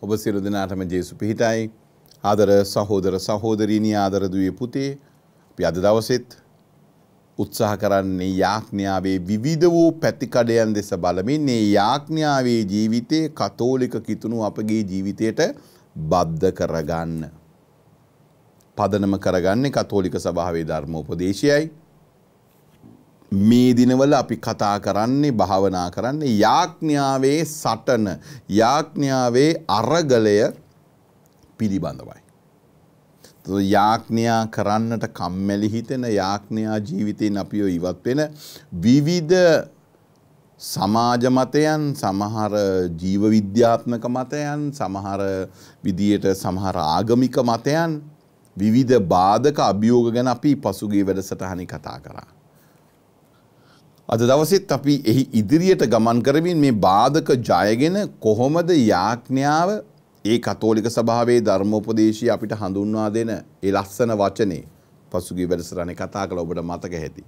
ඔබ සියලු දෙනාටම ජේසු පිහිටයි. ආදර සහෝදර සහෝදරීනි ආදර දුවේ පුතේ අපි අද දවසෙත් උත්සාහ කරන්නේ යාඥාවේ විවිධ වූ පැතිකඩයන් දෙස බලමින් මේ යාඥාවේ ජීවිතේ කතෝලික කිතුණු අපගේ ජීවිතයට බද්ධ කරගන්න. පදනම කරගන්නේ කතෝලික සභාවේ ධර්මෝපදේශයයි. මේ දිනවල අපි කතා කරන්නේ භාවනා කරන්නේ යාඥාවේ සටන යාඥාවේ අරගලය පිළිබඳවයි. යාඥා කරන්නට කම්මැලි හිතෙන යාඥා ජීවිතයෙන් අපිව ඉවත් වෙන විවිධ සමාජ මතයන් සමහර ජීව විද්‍යාත්මක මතයන් සමහර විදියට සමහර ආගමික මතයන් විවිධ බාධක අභියෝග ගැන අපි පසුගිය වැඩසටහනි කතා කරා. අද දවසෙත් අපි එහි ඉදිරියට ගමන් කරමින් මේ බාධක ජයගෙන කොහොමද යාඥාව ඒ කතෝලික සභාවේ ධර්මෝපදේශී අපිට හඳුන්වා දෙන ඒ ලස්සන වචනේ පසුගිය වැඩසටහනේ කතා කළ ඔබට මතක ඇති.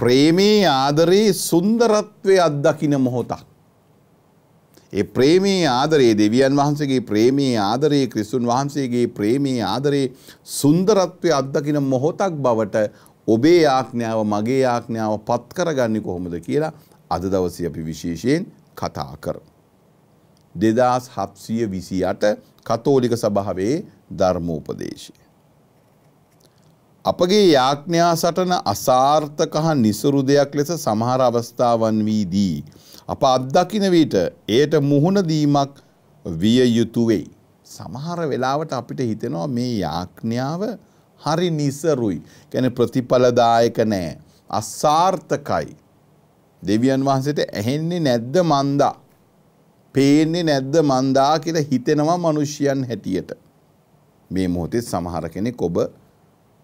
ප්‍රේමේ ආදරේ සුන්දරත්වයේ අත්දකින්න මොහොතක්. ඒ ප්‍රේමේ ආදරේ දෙවියන් වහන්සේගේ ප්‍රේමේ ආදරේ ක්‍රිස්තුන් වහන්සේගේ ප්‍රේමේ ආදරේ සුන්දරත්වයේ අත්දකින්න මොහොතක් බවට ඔබේ ආඥාව මගේ ආඥාව පත් කරගන්නේ කොහොමද කියලා අද දවසේ අපි විශේෂයෙන් කතා කරමු. 2728 කතෝලික සභාවේ ධර්මෝපදේශය. අපගේ යාඥා සටන අසාර්ථක හා නිසරු දෙයක් ලෙස සමහර අවස්ථාවන් වීදී අප අත්දකින විට එයට මුහුණ දීමක් විය යුතුය වෙයි. සමහර වෙලාවට අපිට හිතෙනවා මේ යාඥාව හරි නිසරුයි. කියන්නේ ප්‍රතිඵලදායක නෑ. අසාර්ථකයි. දෙවියන් වහන්සේට ඇහෙන්නේ නැද්ද මන්දා? පේන්නේ නැද්ද මන්දා කියලා හිතෙනවා මිනිසයන් හැටියට. මේ මොහොතේ සමහර කෙනෙක් ඔබ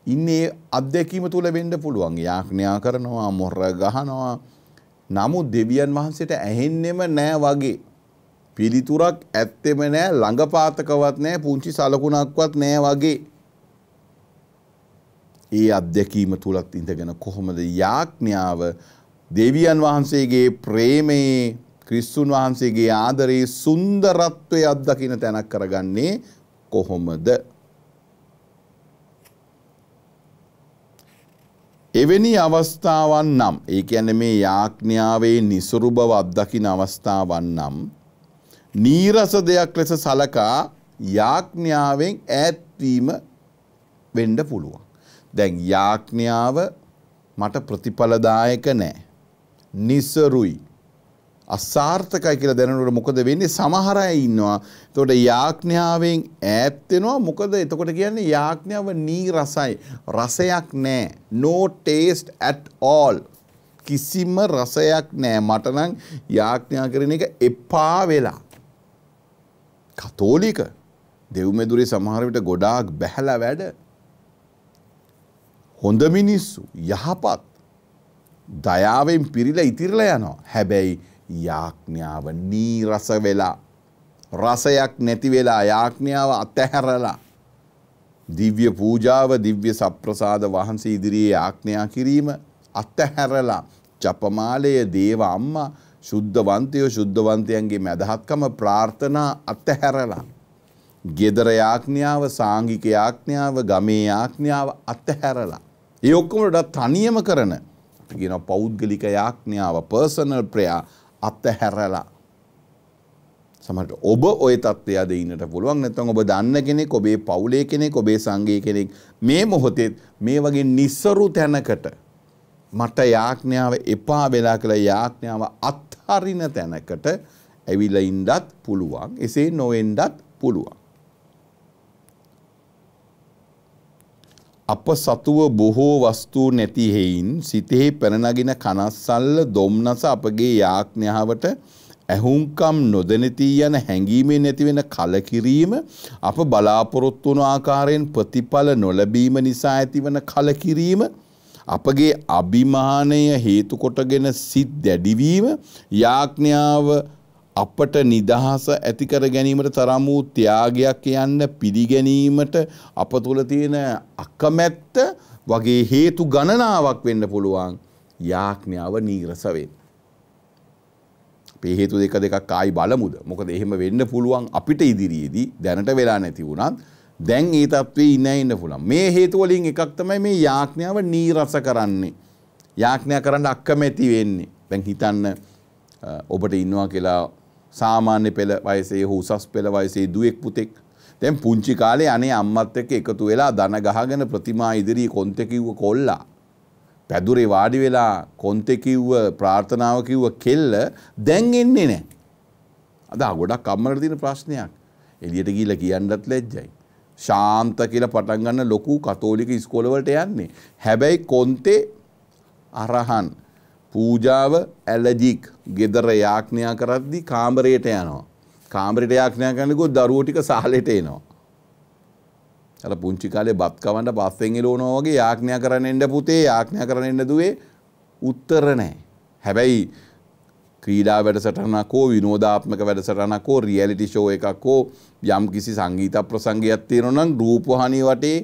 ඉන්නේ අත්දැකීම තුළ වෙන්න පුළුවන්. යාඥා කරනවා, මොර ගහනවා. නමුත් දෙවියන් වහන්සේට ඇහෙන්නෙම නෑ වගේ. පිළිතුරක් ඇත්තෙම නෑ, ළඟපාතකවත් නෑ, පුංචි සලකුණක්වත් නෑ වගේ. ඒ අත්දැකීම තුලත් ඉඳගෙන කොහොමද යාඥාව දෙවියන් වහන්සේගේ ප්‍රේමයේ ක්‍රිස්තුන් වහන්සේගේ ආදරයේ සුන්දරත්වයේ අත්දකින්න තැනක් කරගන්නේ කොහොමද? එවැනි අවස්ථාවන් නම් ඒ කියන්නේ මේ යාඥාවේ නිසරු බව අත්දකින අවස්ථාවන් නම් නීරස දෙයක් ලෙස සලකා යාඥාවෙන් ඈත්වීම වෙන්න පුළුවන්. දැන් යාඥාව මට ප්‍රතිඵලදායක නැහැ. නිසරුයි. අසාර්ථකයි කියලා දැනනකොට මොකද වෙන්නේ? සමහර අය ඉන්නවා. එතකොට යාඥාවෙන් ඈත් වෙනවා. මොකද එතකොට කියන්නේ යාඥාව නීරසයි. රසයක් නැහැ. No taste at all. කිසිම රසයක් නැහැ. මට නම් යාඥා කරන එක එපා වෙලා. කතෝලික දෙව්මෙදුරේ සමහර විට ගොඩාක් බැහැලා වැඩ. හොඳ මිනිස්සු යහපත් දයාවෙන් පිරිලා ඉතිරලා යනවා. හැබැයි යාඥාව නීරස වෙලා රසයක් නැති වෙලා යාඥාව අතහැරලා දිව්‍ය පූජාව දිව්‍ය සප්‍රසාද වහන්සේ ඉදිරියේ යාඥා කිරීම අතහැරලා ජපමාලය දේව අම්මා ශුද්ධවන්තයෝ ශුද්ධවන්තයන්ගේ මැදහත්කම ප්‍රාර්ථනා අතහැරලා ගෙදර යාඥාව සාංගික යාඥාව ගමේ යාඥාව අතහැරලා ඒ ඔක්කොමට තනියම කරන කියන පෞද්ගලික යාඥාව පර්සනල් ප්‍රයා අත්හැරලා සමහරට ඔබ ওই தත්ත්වය අද ඉන්නට පුළුවන් නැත්නම් ඔබ දන්න කෙනෙක් ඔබේ පවුලේ කෙනෙක් ඔබේ සංගයේ කෙනෙක් මේ මොහොතේ මේ වගේ නිස්සරු තැනකට මට යාඥාව එපා වෙලා කියලා යාඥාව අත්හරින තැනකට ඇවිල්ලා ඉන්නත් පුළුවන් එසේ නොවෙන්නත් පුළුවන් අප සතුව බොහෝ වස්තුූ නැති හෙයින් සිතෙහි පැනනගෙන කනස්සල්ල දොම්නස අපගේ යාඥාවට ඇහුම්කම් නොදැනතිී යන හැඟීමේ නැතිවෙන කලකිරීම අප බලාපොරොත්තු වන ආකාරයෙන් ප්‍රතිඵල නොලබීම නිසා ඇතිවන කලකිරීම අපගේ අභිමානය හේතුකොටගෙන සිත් දැඩිවීම යාඥාව අපට නිදහස ඇතිකර ගැනීමට තරම් වූ ත්‍යාගයක් යන්න පිළිගැනීමට අප තුළ තියෙන අකමැත්ත වගේ හේතු ගණනාවක් වෙන්න පුළුවන් යාඥාව නීරස වෙන්න. අපේ හේතු දෙක දෙකක් ආයි බලමුද? මොකද එහෙම වෙන්න පුළුවන් අපිට ඉදිරියේදී දැනට වෙලා නැති වුණත් දැන් ඒ තත්ත්වේ ඉන්න ඉන්න පුළුවන්. මේ හේතු වලින් එකක් තමයි මේ යාඥාව නීරස කරන්නේ. යාඥා කරන්න අකමැති වෙන්නේ. දැන් හිතන්න ඔබට ඉන්නවා කියලා සාමාන්‍ය පෙළ වයසේ හෝ උසස් පෙළ වයසේ දුවෙක් පුතෙක් දැන් පුංචි කාලේ අනේ අම්මත් එක්ක එකතු වෙලා දන ගහගෙන ප්‍රතිමා ඉදිරියේ කොන්ත කිව්ව කොල්ලා පැදුරේ වාඩි වෙලා කොන්ත කිව්ව ප්‍රාර්ථනාව කිව්ව කෙල්ල දැන් එන්නේ නැහැ අද ගොඩක් අම්මලට තියෙන ප්‍රශ්නයක් එළියට ගිහිල්ලා කියන්නත් ලැජ්ජයි ශාන්ත කියලා පටන් ගන්න ලොකු කතෝලික ඉස්කෝලවලට යන්නේ හැබැයි කොන්තේ අරහන් පූජාව ඇලජික් ගෙදර යාඥා කරද්දි කාමරයට යනවා. කාමරයට යාඥා කරනකොට දරුවෝ ටික සාලෙට එනවා. අර පුංචි කාලේ බත් කවන්න පස්සෙන් එළවනවා වගේ යාඥා කරන්න එන්න පුතේ යාඥා කරන්න එන්න දුවේ උත්තර නැහැ. හැබැයි ක්‍රීඩා වැඩසටහනක් හෝ විනෝදාත්මක වැඩසටහනක් හෝ රියැලිටි ෂෝ එකක් හෝ යම්කිසි සංගීත ප්‍රසංගයක් තියෙනවා නම් රූපවාහිනී වටේ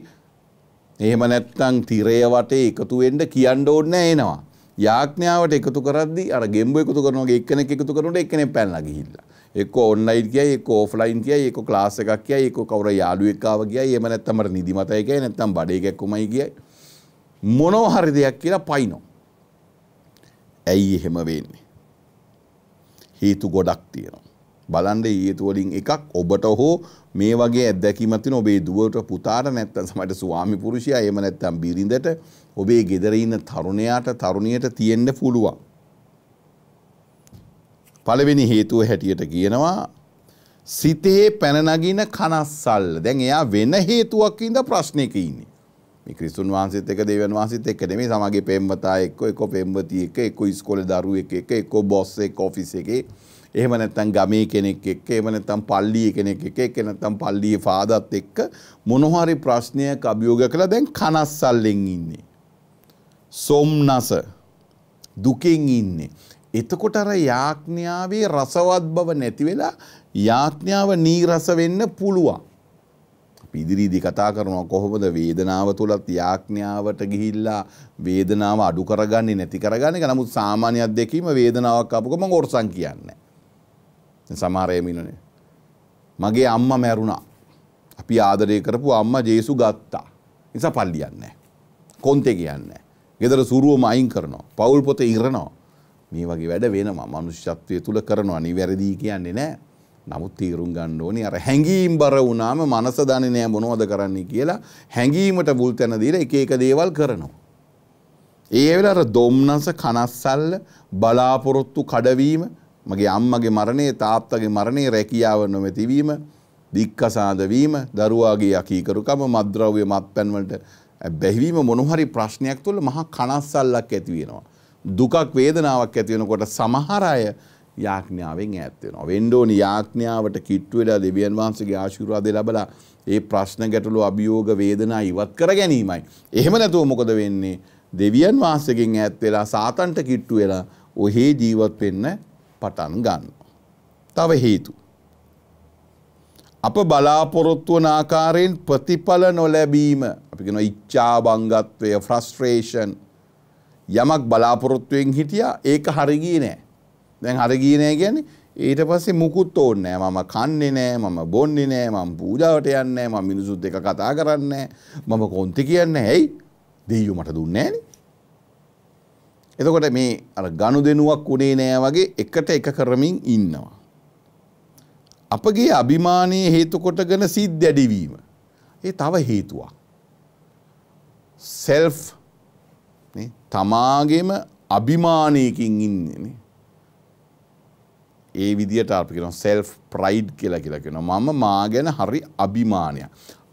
එහෙම නැත්නම් තිරය වටේ එකතු වෙන්න කියන්න ඕනේ නැහැ එනවා. යාඥාවට එකතු කරද්දී අර ගෙම්බෝ එකතු කරනවාගේ එක්කෙනෙක් එකතු කරනකොට එක්කෙනෙක් පැනලා ගිහිල්ලා. එක්ක ඔන්ලයින් කියයි එක්ක ඔෆ්ලයින් කියයි එක්ක ක්ලාස් එකක් කියයි එක්ක කවුරු යාළුවෙක් ආව කියයි එහෙම නැත්නම් මට නිදිමතයි කියයි නැත්නම් බඩේ කැක්කුමයි කියයි. මොනව හරි දෙයක් කියලා පයින්නෝ. ඇයි එහෙම වෙන්නේ? හේතු ගොඩක් තියෙනවා. බලන්ඩ ඒතුවලින් එකක් ඔබට හෝ මේ වගේ ඇදැකීමතින ඔබේ දුවට පුතාට නැත්තන් සමට ස්වාමි පුරුෂය එම නැත්තම් බිරිඳට ඔබේ ගෙදරඉන්න තරුණයාට තරුණයට තියෙන්න්න පුළුවන්. පළවෙනි හේතුව හැටියට කියනවා සිතේ පැනනගින කනස්සල්ල දැන් එයා වෙන හේතුවක් ඉද ප්‍රශ්නයක ඉන්නේ. මේ ක්‍රිස්තුන් වහන්සේත් එක දෙවියන් වහන්සේත් එක්ක නෙමෙයි සමගිය පෙම්වතා එක්ක එක්ක පෙම්වතිය එක්ක එක්ක ඉස්කෝලේ දරුවෙක් එක්ක එක්ක බොස් එක්ක ඔෆිස් එකේ එහෙම නැත්නම් ගමේ කෙනෙක් එක්ක එහෙම නැත්නම් පල්ලියේ කෙනෙක් එක්ක එක්ක නැත්නම් පල්ලියේ ෆාදරත් එක්ක මොනවා හරි ප්‍රශ්නයක් අභියෝග කළා දැන් කනස්සල්ලෙන් ඉන්නේ සොම්නස දුකෙන් ඉන්නේ එතකොට අර යාඥාවේ රසවත් බව නැති වෙලා යාඥාව නීරස වෙන්න පුළුවන් අපි ඉදිරියේදී කතා කරනවා කොහොමද වේදනාව තුලත් යාඥාවට ගිහිල්ලා වේදනාව අඩු කරගන්නේ නැති කරගන්නේ. නමුත් සාමාන්‍ය අත්දැකීම වේදනාවක් ආපු ගමන් ඔරසන් කියන්නේ. සමාරයමිනනේ. මගේ අම්ම මැරුණා. අපි ආදරය කරපු අම්ම ජේසු ගත්තා. නිසා පල්ලියන්නේ. කොන්තේ කියන්නේ. ගෙදර සුරුවම අයින් කරනවා. පවුල් පොත ඉරනවා. මේ වගේ වැඩ වෙනවා. මනුෂ්‍යත්වය තුල කරනවා. නිවැරදි කියන්නේ නැහැ. නමුත් තීරුම් ගන්න ඕනේ අර හැඟීම් බර වුණාම මනස දන්නේ නැහැ මොනවද කරන්නේ කියලා හැඟීමට මුල් තැන දීලා එක එක දේවල් කරනවා. ඒ වෙලාවට දොම්නස කනස්සල්ල බලාපොරොත්තු කඩවීම මගේ අම්මගේ මරණය තාත්තගේ මරණය රැකියාව නොමැතිවීම දික්කසාද වීම දරුවාගේ යකීකරුකම මද්ද්‍රව්‍ය මත්පැන් වලට බැහැවීම මොන හරි ප්‍රශ්නයක් තුළ මහා කනස්සල්ලක් ඇති වෙනවා. දුකක් වේදනාවක් ඇති වෙනකොට සමහර අය යාඥාවෙන් ඈත් වෙනවා. වෙන්න ඕනි යාඥාවට කිට්ටු වෙලා දෙවියන් වහන්සේගේ ආශිර්වාදය ලැබලා ඒ ප්‍රශ්න ගැටලු අභියෝග වේදනා ඉවත් කර ගැනීමයි. එහෙම නැතුව මොකද වෙන්නේ? දෙවියන් වහන්සේගෙන් ඈත් වෙලා සාතන්ට කිට්ටු වෙලා ඔහේ ජීවත් වෙන්න පටන් ගන්න. තව හේතු. අප බලාපොරොත්තු වන ආකාරයෙන් ප්‍රතිඵල නොලැබීම අපි කියන ඉච්ඡා බංගත්වය ෆ්‍රස්ට්‍රේෂන් යමක් බලාපොරොත්තුවෙන් හිටියා ඒක හරි ගියේ නෑ. දැන් හරි ගියේ නෑ කියන්නේ ඊට පස්සේ මුකුත් ඕනේ නෑ මම කන්නේ නෑ මම බොන්නේ නෑ මම පූජාවට යන්නේ නෑ මම මිනිසුත් එක්ක කතා කරන්නේ නෑ මම කොන්ති කියන්නේ ඇයි දෙයියෝ මට දුන්නේ නෑනේ එතකොට මේ අර ගනුදෙනුවක් උනේ නෑ වගේ එකට එක කරමින් ඉන්නවා. අපගේ අභිමානයේ හේතු කොටගෙන සිත් දැඩිවීම. ඒ තව හේතුවක්. සෙල්් තමාගේම අභිමානයකින් ඉන්නේන. ඒ විදිට අපිෙන සෙල්් ප්‍රයිඩ් කියලා කියලකෙන මම මා ගැන හරි අභිමානය.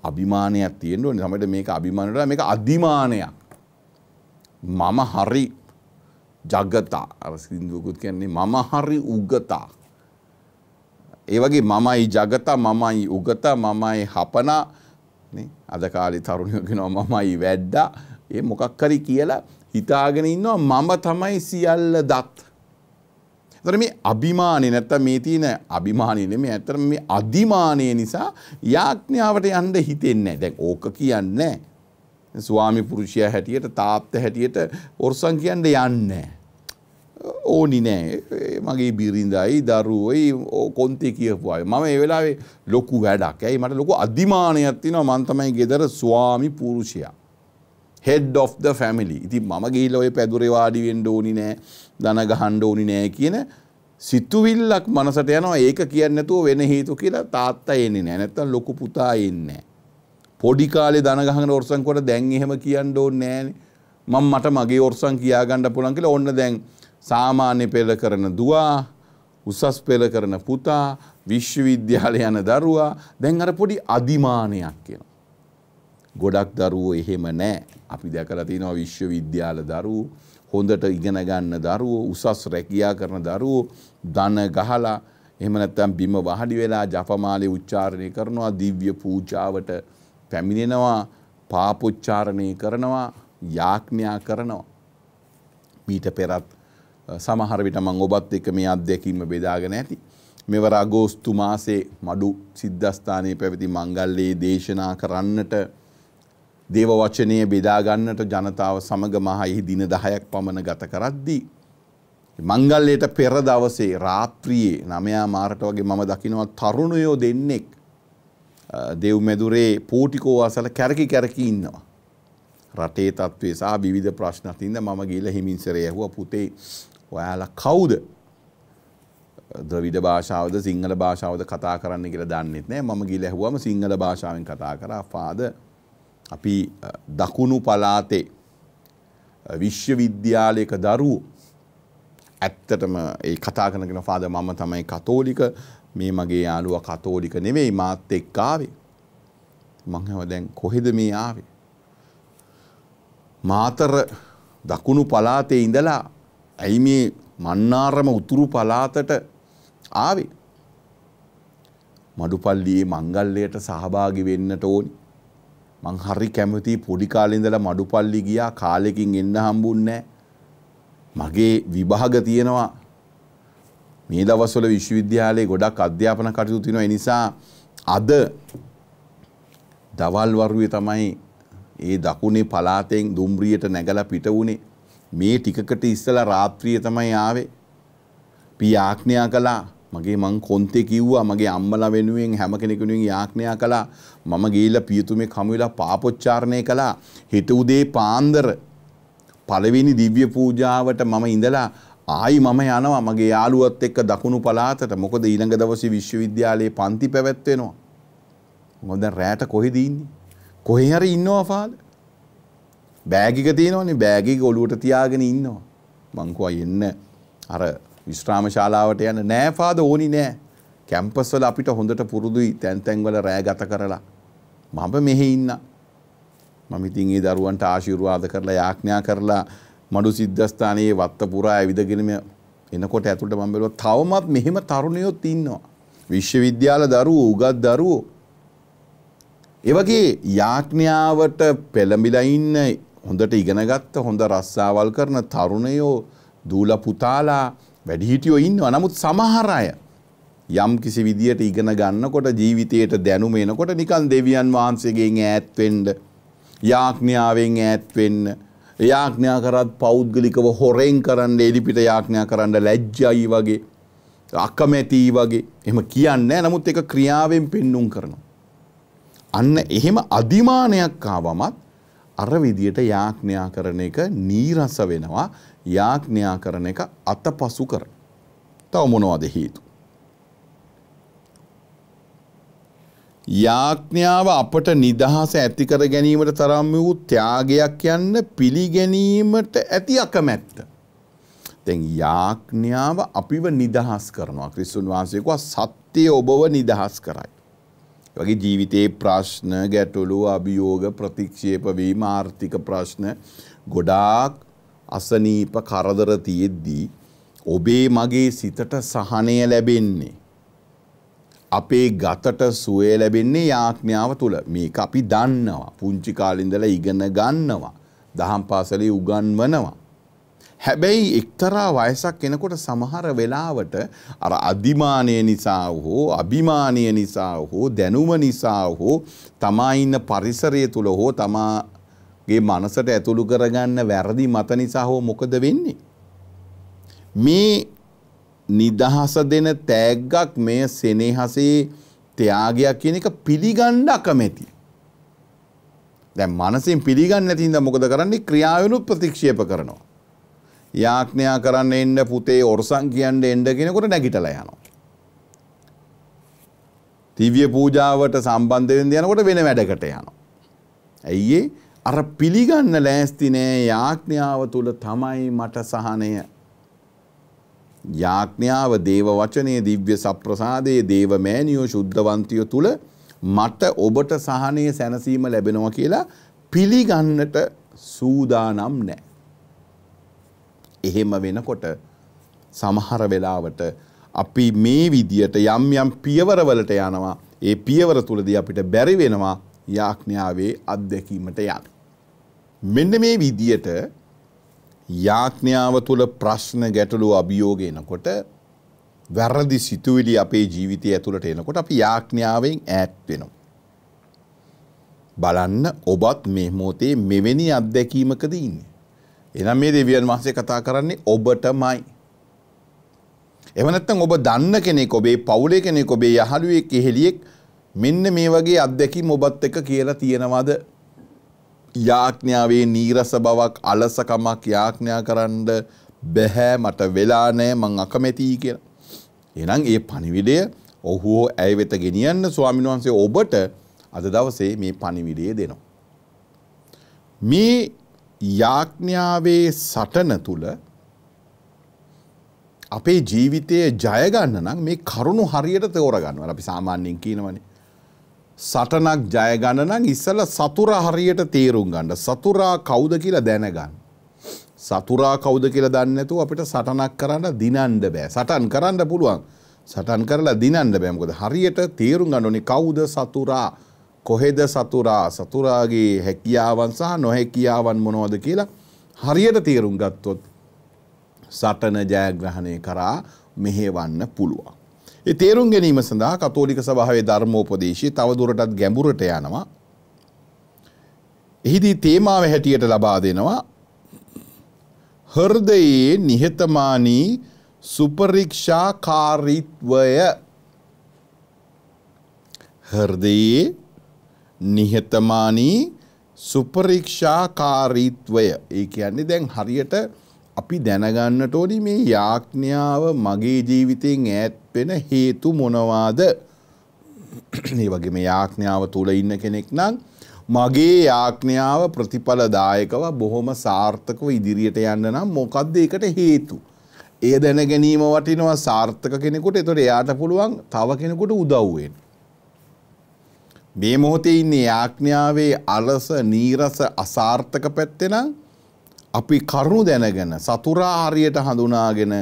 අභිමානයක් තියෙන්ටුව නමට මේක අභිමානට මේක අධිමානයක්. මම හරි ජගතා අර සින්දුවකුත් කියන්නේ මම හරි උගතා. ඒ වගේ මමයි ජගතා මමයි උගතා මමයි හපනා නේ අද කාලේ තරුණයෝ කියනවා මමයි වැඩ්ඩා ඒ මොකක් හරි කියලා හිතාගෙන ඉන්නවා මම තමයි සියල්ල දත්. එතකොට මේ අභිමානේ නැත්තම් මේ තියෙන අභිමානේ නෙමෙයි ඇත්තටම මේ අදිමානේ නිසා යාඥාවට යන්න හිතෙන්නේ නැහැ. දැන් ඕක කියන්නේ නැහැ. ස්වාමි පුරුෂයා හැටියට තාත්තා හැටියට වර්සන් කියන්න යන්නේ ඕනි නෑ මගේ බිරිඳයි දරුවෝයි කොන්ති කියපු අය මම ඒ වෙලාවේ ලොකු වැඩක්. ඇයි මට ලොකු අදිමානයක් තියෙනවා මං තමයි ගෙදර ස්වාමි පුරුෂයා. Head of the family. ඉතින් මම ගිහිල්ලා ওই පැදුරේ වාඩි වෙන්න ඕනි නෑ, දන ගහන්න ඕනි නෑ කියන සිතුවිල්ලක් මනසට යනවා. ඒක කියන්නේ නැතුව වෙන හේතු කියලා තාත්තා එන්නේ නෑ. නැත්තම් ලොකු පුතා එන්නේ නෑ. පොඩි කාලේ දන ගහගෙන ඔර්සන් කොට දැන් එහෙම කියන්න ඕනේ නෑනේ. මම මට මගේ ඔර්සන් කියා ගන්න පුළුවන් කියලා ඔන්න දැන් සාමාන්‍ය පෙළ කරන දුවා, උසස් පෙළ කරන පුතා, විශ්වවිද්‍යාලය යන දරුවා දැන් අර පොඩි අදිමානයක් කියනවා. ගොඩක් දරුවෝ එහෙම නෑ. අපි දැකලා තියෙනවා විශ්වවිද්‍යාල දරුවෝ හොඳට ඉගෙන ගන්න දරුවෝ උසස් රැකියා කරන දරුවෝ දන ගහලා එහෙම නැත්නම් බිම වහඩි වෙලා ජපමාලේ උච්චාරණය කරනවා දිව්‍ය පූජාවට පැමිණෙනවා පාපොච්චාරණය කරනවා යාඥා කරනවා. මීට පෙරත් සමහර විට මම ඔබත් එක්ක මේ අත්දැකීම බෙදාගෙන ඇති. මෙවර අගෝස්තු මාසේ මඩු සිද්ධස්ථානයේ පැවති මංගල්‍යයේ දේශනා කරන්නට දේව වචනය බෙදා ගන්නට ජනතාව සමග මහ එහි දින 10ක් පමණ ගත කරද්දී මංගල්‍යයට පෙර දවසේ රාත්‍රියේ 9 මාරට වගේ මම දකිනවා තරුණයෝ දෙන්නෙක් දෙව්මැදුරේ පෝටිකෝ අසල කැරකි කැරකි ඉන්නවා. රටේ තත්ත්වය සහ විවිධ ප්‍රශ්න අතින්ද මම ගිහිල්ලා හිමින්සරේ ඇහුවා පුතේ ඔයාලා කවුද? ද්‍රවිඩ භාෂාවද සිංහල භාෂාවද කතා කරන්න කියලා දන්නෙත් නෑ. මම ගිහිල්ලා ඇහුවම සිංහල භාෂාවෙන් කතා කරා. "ෆාද අපි දකුණු පළාතේ විශ්වවිද්‍යාලයක දරුවෝ ඇත්තටම ඒ කතා කරනගෙන ෆාද මම තමයි කතෝලික මේ මගේ යාළුවා කතෝලික නෙවෙයි මාත් එක්ක ආවේ. මං හැව දැන් කොහෙද මේ ආවේ? මාතර දකුණු පළාතේ ඉඳලා ඇයි මේ මන්නාරම උතුරු පළාතට ආවේ? මඩුපල්ලියේ මංගල්‍යයට සහභාගි වෙන්නට ඕනි. මං හරි කැමති පොඩි කාලේ ඉඳලා මඩුපල්ලි ගියා කාලෙකින් එන්න හම්බුන්නේ නැහැ. මගේ විභාග තියෙනවා මේ දවස්වල විශ්වවිද්‍යාලයේ ගොඩක් අධ්‍යාපන කටයුතු තියෙනවා. ඒ නිසා අද දවල් වරුවේ තමයි ඒ දකුණේ පළාතෙන් දුම්රියට නැගලා පිට වුණේ. මේ ටිකකට ඉස්සලා රාත්‍රියේ තමයි ආවේ. පියාඥා කළා මගේ මං කොන්තේ කිව්වා මගේ අම්මලා වෙනුවෙන් හැම කෙනෙකු වෙනුවෙන් යාඥා කළා මම ගිහිල්ලා පියතුමේ කම වෙලා පාපොච්චාරණය කළා හිත උදේ පාන්දර පළවෙනි දිව්‍ය පූජාවට මම ඉඳලා ආයි මම යනවා මගේ යාළුවත් එක්ක දකුණු පළාතට මොකද ඊළඟ දවසේ විශ්වවිද්‍යාලයේ පන්ති පැවැත්වෙනවා. මොකද දැන් රැට කොහෙද ඉන්නේ? කොහේ හරි ඉන්නවා ෆාද. බෑග් එක තියෙනවනේ බෑග් එක ඔලුවට තියාගෙන ඉන්නවා. මං කෝයි එන්න අර විශ්‍රාම ශාලාවට යන්න නෑ ෆාද ඕනි නෑ. කැම්පස් වල අපිට හොඳට පුරුදුයි තැන් තැන් වල රැ ගත කරලා. මම මෙහි ඉන්න. මම ඉතින් ඒ දරුවන්ට ආශිර්වාද කරලා යාඥා කරලා මඩු සිද්ධස්ථානයේ වත්ත පුරා ඇවිදගෙනම එනකොට ඇතුළට මම බැලුවා තවමත් මෙහෙම තරුණයොත් ඉන්නවා. විශ්වවිද්‍යාල දරුවෝ, උගත් දරුවෝ. ඒ වගේ යාඥාවට පෙළඹිලා ඉන්න හොඳට ඉගෙනගත්ත හොඳ රස්සාවල් කරන තරුණයෝ, දූල පුතාලා, වැඩිහිටියෝ ඉන්නවා. නමුත් සමහර අය යම් කිසි විදියට ඉගෙන ගන්නකොට ජීවිතයට දැනුම එනකොට නිකන් දෙවියන් වහන්සේගෙන් ඈත් වෙන්න යාඥාවෙන් ඈත් වෙන්න යාඥා කරත් පෞද්ගලිකව හොරෙන් කරන්න එලිපිට යාඥා කරන්න ලැජ්ජයි වගේ අකමැතියි වගේ එහෙම කියන්නේ නමුත් ඒක ක්‍රියාවෙන් පෙන්눔 කරනවා. අන්න එහෙම අදිමානයක් ආවමත් අර විදියට යාඥා කරන එක නීරස වෙනවා යාඥා කරන එක අතපසු කරන. තව මොනවද හේතු? යාඥාව අපට නිදහස ඇති කර ගැනීමට තරම් වූ ත්‍යාගයක් යන්න පිළිගැනීමට ඇති අකමැත්ත. දැන් යාඥාව අපිව නිදහස් කරනවා. ක්‍රිස්තුන් වහන්සේ කිව්වා සත්‍ය ඔබව නිදහස් කරයි. වගේ ජීවිතයේ ප්‍රශ්න, ගැටලු, අභියෝග, ප්‍රතික්ෂේප වීම, ආර්ථික ප්‍රශ්න ගොඩාක් අසනීප කරදර තියෙද්දී ඔබේ මගේ සිතට සහනය ලැබෙන්නේ අපේ ගතට සුවේ ලැබෙන්නේ යාඥාව තුල. මේක අපි දන්නවා. පුංචි කාලේ ඉඳලා ඉගෙන ගන්නවා. දහම් පාසලේ උගන්වනවා. හැබැයි එක්තරා වයසක් එනකොට සමහර වෙලාවට අර අධිමානය නිසා හෝ අභිමානය නිසා හෝ දැනුම නිසා හෝ තමා ඉන්න පරිසරය තුල හෝ තමාගේ මනසට ඇතුළු කරගන්න වැරදි මත නිසා හෝ මොකද වෙන්නේ මේ නිදහස දෙන තෑග්ගක් මෙය සෙනෙහසේ ත්‍යාගයක් කියන එක පිළිගන්න අකමැති. දැන් මනසින් පිළිගන්නේ නැති හින්දා මොකද කරන්නේ? ක්‍රියාවෙනුත් ප්‍රතික්ෂේප කරනවා. යාඥා කරන්න එන්න පුතේ ඔරසන් කියන්න එන්න කියනකොට නැගිටලා යනවා. දිව්‍ය පූජාවට සම්බන්ධ වෙන්න යනකොට වෙන වැඩකට යනවා. ඇයි අර පිළිගන්න ලෑස්ති නෑ යාඥාව තුල තමයි මට සහනය යාඥාව දේව වචනේ දිව්‍ය සප්‍රසාදයේ දේව මෑණියෝ සුද්ධවන්තිය තුල මට ඔබට සහනයේ සැනසීම ලැබෙනවා කියලා පිළිගන්නට සූදානම් නැහැ. එහෙම වෙනකොට සමහර වෙලාවට අපි මේ විදියට යම් යම් පියවරවලට යනවා. ඒ පියවර තුලදී අපිට බැරි වෙනවා යාඥාවේ අත්දැකීමට යන්න. මෙන්න මේ විදියට යාඥාව තුළ ප්‍රශ්න ගැටලු අභියෝග එනකොට වැරදි සිතුවිලි අපේ ජීවිතය ඇතුළට එනකොට අපි යාඥාවෙන් ඈත් වෙනවා. බලන්න ඔබත් මේ මොහොතේ මෙවැනි අත්දැකීමකද ඉන්නේ. එහෙනම් මේ දෙවියන් වහන්සේ කතා කරන්නේ ඔබටමයි. එහෙම නැත්නම් ඔබ දන්න කෙනෙක්, ඔබේ පවුලේ කෙනෙක්, ඔබේ යහළුවෙක්, එහෙලියෙක් මෙන්න මේ වගේ අත්දැකීම් ඔබත් එක්ක කියලා තියෙනවද? යාඥාවේ නීරස බවක් අලසකමක් යාඥා කරන්න බැහැ මට වෙලා නැහැ මං අකමැතියි කියලා. එහෙනම් ඒ පණිවිඩය ඔහු හෝ ඇය වෙත ගෙනියන්න ස්වාමීන් වහන්සේ ඔබට අද දවසේ මේ පණිවිඩය දෙනවා. මේ යාඥාවේ සටන තුල අපේ ජීවිතයේ ජය ගන්න නම් මේ කරුණු හරියට තෝරගන්නවා. අපි සාමාන්‍යයෙන් කියනවනේ සටනක් ජයගන්න නම් ඉස්සල සතුරා හරියට තේරුම් ගන්න. සතුරා කවුද කියලා දැනගන්න. සතුරා කවුද කියලා දන්නේ නැතුව අපිට සටනක් කරන්න දිනන්න බෑ. සටන් කරන්න පුළුවන්. සටන් කරලා දිනන්න බෑ. මොකද හරියට තේරුම් ගන්න ඕනේ කවුද සතුරා? කොහෙද සතුරා? සතුරාගේ හැකියාවන් සහ නොහැකියාවන් මොනවද කියලා හරියට තේරුම් ගත්තොත් සටන ජයග්‍රහණය කරා මෙහෙවන්න පුළුවන්. ඒ තේරුම් ගැනීම සඳහා කතෝලික සභාවේ ධර්මෝපදේශය තවදුරටත් ගැඹුරට යනවා. එහිදී තේමාව හැටියට ලබා දෙනවා හෘදයේ නිහතමානී සුපරීක්ෂාකාරීත්වය හෘදයේ නිහතමානී සුපරීක්ෂාකාරීත්වය ඒ කියන්නේ දැන් හරියට අපි දැනගන්නට ඕනි මේ යාඥාව මගේ ජීවිතයෙන් ඈත් වෙන හේතු මොනවාද? මේ වගේ මේ යාඥාව තුල ඉන්න කෙනෙක් නම් මගේ යාඥාව ප්‍රතිඵලදායකව බොහොම සාර්ථකව ඉදිරියට යන්න නම් මොකද්ද ඒකට හේතු? ඒ දැන ගැනීම වටිනවා සාර්ථක කෙනෙකුට. ඒතකොට එයාට පුළුවන් තව කෙනෙකුට උදව් වෙන්න. මේ මොහොතේ ඉන්නේ යාඥාවේ අලස, නීරස, අසාර්ථක පැත්තේ නම් අපි කරුණු දැනගෙන සතුරා හරියට හඳුනාගෙන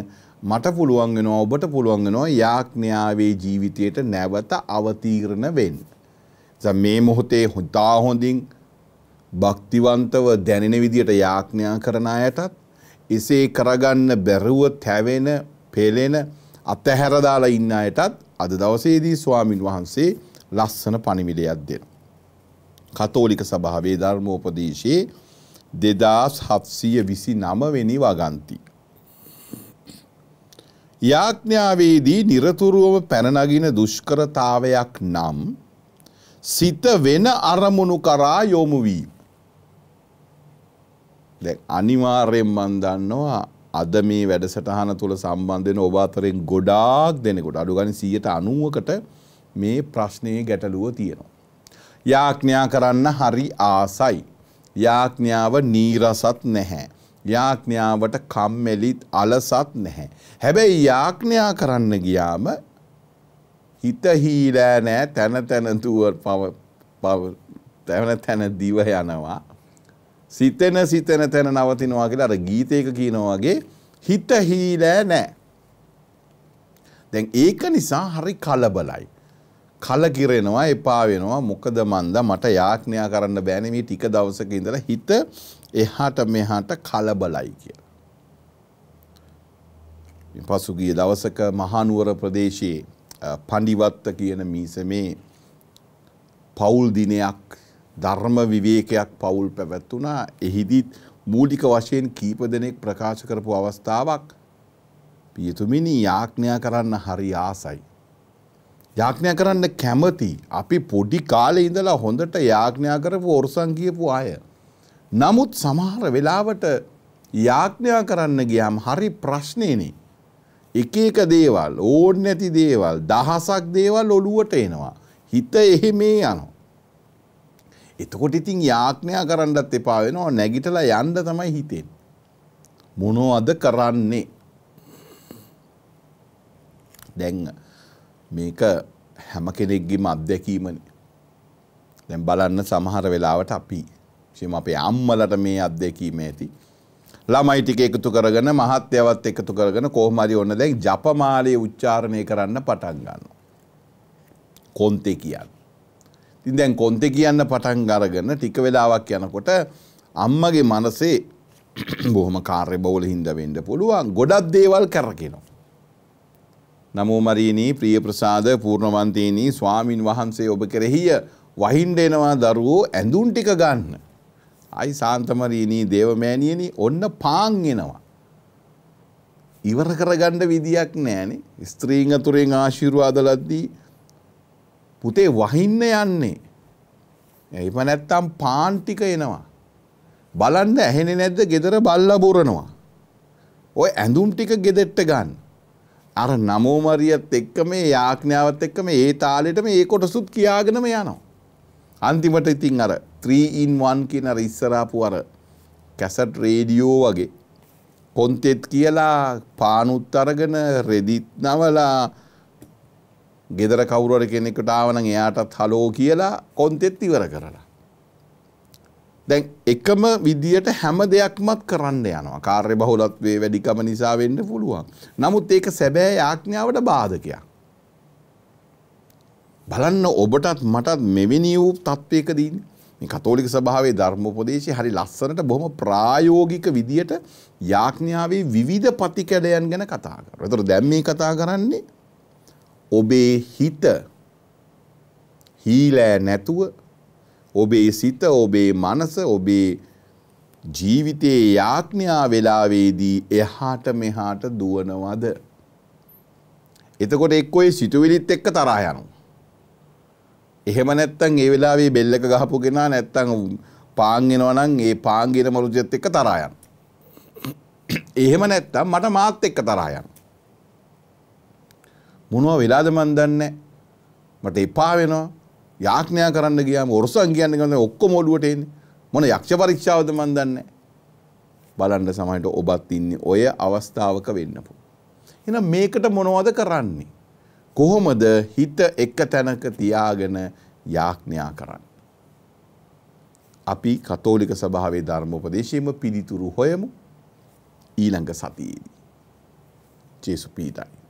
මට පුළුවන් වෙනවා ඔබට පුළුවන් වෙනවා යාඥාවේ ජීවිතයට නැවත අවතීර්ණ වෙන්න. දැන් මේ මොහොතේ හොදා හොඳින් භක්තිවන්තව දැනෙන විදියට යාඥා කරන අයටත් එසේ කරගන්න බැරුව තැවෙන, පෙළෙන, අතහැර දාලා ඉන්න අයටත් අද දවසේදී ස්වාමින් වහන්සේ ලස්සන පණිවිඩයක් දෙනවා. කතෝලික සභාවේ ධර්මෝපදේශයේ දෙදස් හත්සීය විසි නමවෙනි වගන්ති. යාඥාවේදී නිරතුරුවම පැනනගින දුෂ්කරතාවයක් නම් සිත වෙන අරමුණු කරා යොමු වී. අනිවාර්යෙන් මන් දන්නවා අද මේ වැඩසටහන තුළ සම්බන්ධෙන ඔබ අතරෙන් ගොඩාක් දෙනෙකොට අඩු ගනි සියයට අනුවකට මේ ප්‍රශ්නයේ ගැටලුව තියෙනවා. යාඥා කරන්න හරි ආසයි. යාඥාව නීරසත් නැහැ. යාඥාවට කම්මැලි අලසත් නැහැ. හැබැයි යාඥා කරන්න ගියාම හිත හීලා නෑ තන තන දුවර් පව පව තන තන දිව යනවා. සිතෙන සිතෙන තන නවතිනවා කියලා අර ගීතයක කියනවා වගේ හිත හීලා නෑ. දැන් ඒක නිසා හරි කලබලයි. කලකිරෙනවා එපා වෙනවා මොකද මන්ද මට යාඥා කරන්න බෑනේ මේ ටික දවසක ඉඳලා හිත එහාට මෙහාට කලබලයි කියලා. පසුගිය දවසක මහනුවර ප්‍රදේශයේ පඬිවත්ත කියන මීසමේ පවුල් දිනයක් ධර්ම විවේකයක් පවුල් පැවැත්වුණා. එහිදීත් මූලික වශයෙන් කීප දෙනෙක් ප්‍රකාශ කරපු අවස්ථාවක් පියතුමිනි යාඥා කරන්න හරි ආසයි. යාඥා කරන්න කැමති අපි පොඩි කාලේ ඉඳලා හොඳට යාඥා කරපු ඔරසන් කියපු අය. නමුත් සමහර වෙලාවට යාඥා කරන්න ගියාම හරි ප්‍රශ්නේනේ. එක එක දේවල්, ඕඩ් නැති දේවල්, දහසක් දේවල් ඔළුවට එනවා. හිත එහෙ මේ යනවා. එතකොට ඉතින් යාඥා කරන්නත් එපා වෙනවා නැගිටලා යන්න තමයි හිතෙන්නේ. මොනවද කරන්නේ? දැන් මේක හැම කෙනෙක්ගේම අත්දැකීමන දැන් බලන්න සමහර වෙලාවට අපි ශම අපේ අම්මලට මේ අත්දැකීම ඇති ළමයිටික එකතු කරගෙන මහත්්‍යවත් එකතු කරගෙන කෝහමරි ඔන්න දැයි ජපමාලය උච්චාරණය කරන්න පටන් ගන්න. කොන්තේ කියන්න. තින් දැන් කොන්තේ කියන්න පටන් ගරගන්න ටික වෙලාවක් යනකොට අම්මගේ මනසේ බොහොම කාර්ය බවල හින්ද වෙන්න පුළුවන් ගොඩක් දේවල් කරකිනවා. නමෝමරීණී ප්‍රිය ප්‍රසාද පූර්ණවන්තීනී ස්වාමින් වහන්සේ ඔබ කෙරෙහිය වහින්ඩෙනවා දරුවෝ ඇඳුන් ටික ගන්න. අයි සාන්තමරීණී දේවමෑණියනි ඔන්න පාංගෙනවා. ඉවර කරගණ්ඩ විදියක් නෑනේ ස්ත්‍රීං අතුරෙන් ආශිරවාදලද්දී පුතේ වහින්න යන්නේ. එයිම නැත්තම් පාන්ටික එනවා. බලන්න ඇහෙන නැද්ද ගෙදර බල්ල බොරනවා. ඔය ඇඳුම් ටික ගෙදෙට්ට ගන්න. අර නමෝමරියත් එක්ක මේ යාඥාවත් එක්ක මේ ඒ තාලෙට මේ ඒ කොටසුත් කියාගෙනම යනවා. අන්තිමට ඉතින් අර 3 in 1 කියන අර ඉස්සරහපු අර කැසට් රේඩියෝ වගේ කොන්තෙත් කියලා පානුත් අරගෙන රෙදිත් නවලා ගෙදර කවුරු හරි කෙනෙක්ට ආවනම් එයාටත් හලෝ කියලා කොන්තෙත් ඉවර කරලා දැන් එකම විදියට හැම දෙයක්මත් කරන්න යනවා. කාර්ය බහුලත්වයේ වැඩිකම නිසා වෙන්න පුළුවන්. නමුත් ඒක සැබෑ යාඥාවට බාධකයක්. බලන්න ඔබටත් මටත් මෙවැනි වූ තත්වයකදී මේ කතෝලික සභාවේ ධර්ම උපදේශය හරි ලස්සනට බොහොම ප්‍රායෝගික විදියට යාඥාවේ විවිධ ප්‍රතිකඩයන් ගැන කතා කරනවා. ඒතර දැන් මේ කතා කරන්නේ ඔබේ හිත හීලෑ නැතුව ඔබේ සිත ඔබේ මනස ඔබේ ජීවිතයේ යාඥා වෙලාවේදී එහාට මෙහාට දුවනවද එතකොට එක්ක ඒ සිතුවිලිත් එක්ක තරහ යනවා එහෙම නැත්තම් ඒ වෙලාවේ බෙල් එක ගහපු කෙනා නැත්තම් පාන් එනවා නම් ඒ පාන් ගින මරුජෙත් එක්ක තරහ යනවා එහෙම නැත්තම් මට මාත් එක්ක තරහ යනවා මොනවා වෙලාද මන් දන්නේ මට එපා වෙනවා යාඥා කරන්න ගියාම ඔරසන් කියන්නේ ගමන් ඔක්කොම ඔළුවට එන්නේ. මොන යක්ෂ පරීක්ෂාවද මන් දන්නේ බලන්න සමහරට ඔබත් ඉන්නේ ඔය අවස්ථාවක වෙන්න පුළුවන්. එහෙනම් මේකට මොනවද කරන්නේ? කොහොමද හිත එක තැනක තියාගෙන යාඥා කරන්නේ? අපි කතෝලික සභාවේ ධර්මෝපදේශයේම පිළිතුරු හොයමු ඊළඟ සතියේදී. ජේසු පීතයි.